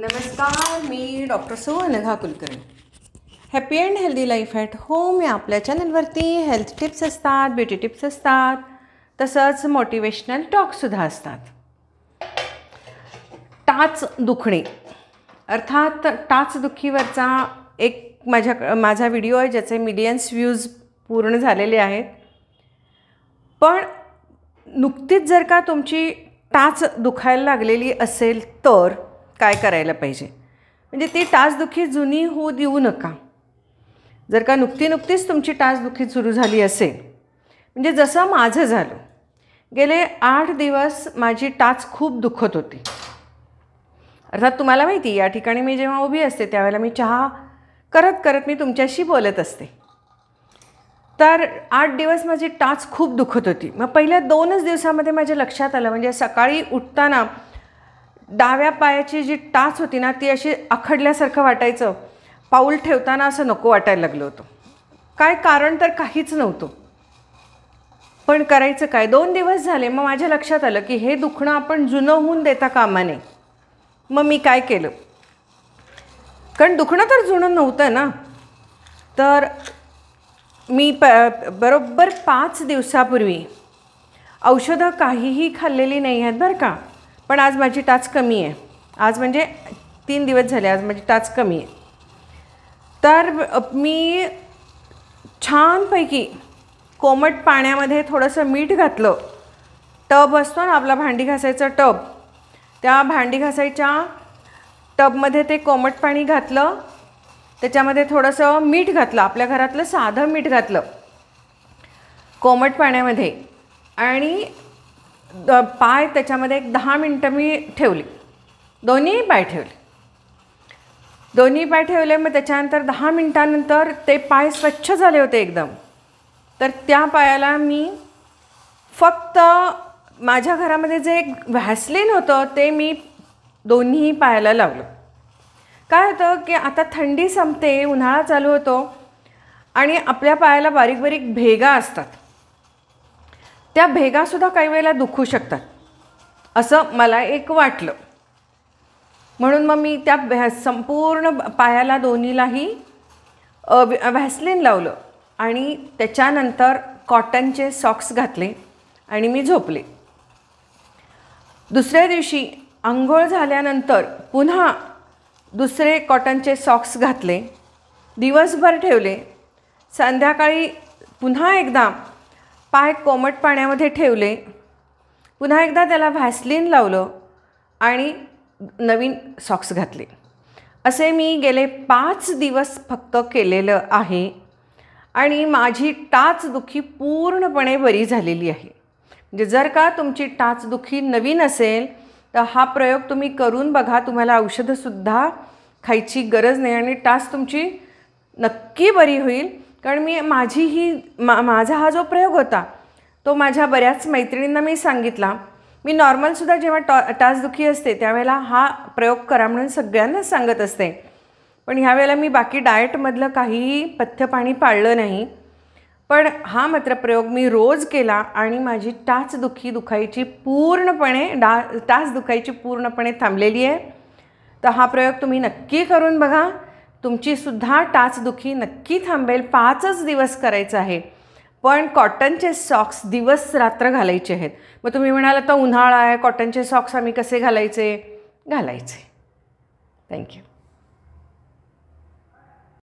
नमस्कार मी doctor Anagha Kulkarni happy and healthy life at home या आपल्या चॅनलवरती हेल्थ टिप्स असतात ब्युटी टिप्स असतात तसंच मोटिवेशनल टॉकसुद्धा असतात टाच दुखणे अर्थात टाच दुखीवरचा एक माझ्या माझा व्हिडिओ आहे ज्याचे मिलियन्स व्ह्यूज पूर्ण झालेले आहेत पण नुकतीच जर का तुमची टाच दुखायला लागलेली असेल तर काय करायला पाहिजे म्हणजे ती टाचदुखी जुनी होऊ देऊ नका जर का नुकती नुकतीच तुमची टाचदुखी सुरू झाली असेल म्हणजे जसं माझं झालं गेले आठ दिवस माझी टाच खूप दुखत होती अर्थात तुम्हाला माहिती या ठिकाणी मी जेव्हा उभी असते त्यावेळेला मी चहा करत करत मी तुमच्याशी बोलत असते तर आठ दिवस माझी टाच खूप दुखत होती मग पहिल्या दोनच दिवसामध्ये माझ्या लक्षात आलं म्हणजे सकाळी उठताना डाव्या पायाची जी टाच होती ना ती अशी आखडल्यासारखं वाटायचं पाऊल ठेवताना असं नको वाटायला लागलं होतं काय कारण तर काहीच नव्हतं पण करायचं काय दोन दिवस झाले मग माझ्या लक्षात आलं की हे दुखणं आपण जुनं होऊन देता कामा नये मग मी काय केलं कारण दुखणं तर जुनं नव्हतं ना तर मी प बरोबर पाच दिवसापूर्वी औषधं काहीही खाल्लेली नाही आहेत बरं का पण आज माझी टाच कमी आहे आज म्हणजे तीन दिवस झाले आज माझी टाच कमी आहे तर मी छानपैकी कोमट पाण्यामध्ये थोडंसं मीठ घातलं टब असतो ना आपला भांडी घासायचं टब त्या भांडी घासायच्या टबमध्ये ते कोमट पाणी घातलं त्याच्यामध्ये थोडंसं मीठ घातलं आपल्या घरातलं साधं मीठ घातलं कोमट पाण्यामध्ये आणि द पाय त्याच्यामध्ये एक दहा मिनटं मी ठेवली दोन्ही पाय ठेवले दोन्ही पाय ठेवले मग त्याच्यानंतर दहा मिनटानंतर ते पाय स्वच्छ झाले होते एकदम तर त्या पायाला मी फक्त माझ्या घरामध्ये जे एक व्हॅसलीन होतं ते मी दोन्ही पायाला लावलं काय होतं की आता थंडी संपते उन्हाळा चालू होतो आणि आपल्या पायाला बारीक बारीक भेगा असतात त्या भेगासुद्धा काही वेळेला दुखू शकतात असं मला एक वाटलं म्हणून मग मी त्या भ्या संपूर्ण पायाला दोन्हीलाही व्हॅसलीन लावलं आणि त्याच्यानंतर कॉटनचे सॉक्स घातले आणि मी झोपले दुसऱ्या दिवशी आंघोळ झाल्यानंतर पुन्हा दुसरे कॉटनचे सॉक्स घातले दिवसभर ठेवले संध्याकाळी पुन्हा एकदा पाय कोमट पाण्यामध्ये ठेवले पुन्हा एकदा त्याला व्हॅसलीन लावलं आणि नवीन सॉक्स घातले असे मी गेले पाच दिवस फक्त केलेलं आहे आणि माझी टाचदुखी पूर्णपणे बरी झालेली आहे म्हणजे जर का तुमची टाचदुखी नवीन असेल तर हा प्रयोग तुम्ही करून बघा तुम्हाला औषधंसुद्धा खायची गरज नाही आणि टाच तुमची नक्की बरी होईल कारण मी माझी ही मा माझा हा जो प्रयोग होता तो माझ्या बऱ्याच मैत्रिणींना मी सांगितला मी नॉर्मलसुद्धा जेव्हा टॉ टाचदुखी असते त्यावेळेला हा प्रयोग करा म्हणून सगळ्यांनाच सांगत असते पण ह्यावेळेला मी बाकी डाएटमधलं काहीही पथ्य पाणी पाळलं नाही पण हा मात्र प्रयोग मी रोज केला आणि माझी टाचदुखी दुखायची पूर्णपणे डा टाच दुखायची पूर्णपणे थांबलेली आहे तर हा प्रयोग तुम्ही नक्की करून बघा तुमची तुमचीसुद्धा टाचदुखी नक्की थांबेल पाचच दिवस करायचं आहे पण कॉटनचे सॉक्स दिवस रात्र घालायचे आहेत मग तुम्ही म्हणाल तर उन्हाळा आहे कॉटनचे सॉक्स आम्ही कसे घालायचे घालायचे थँक्यू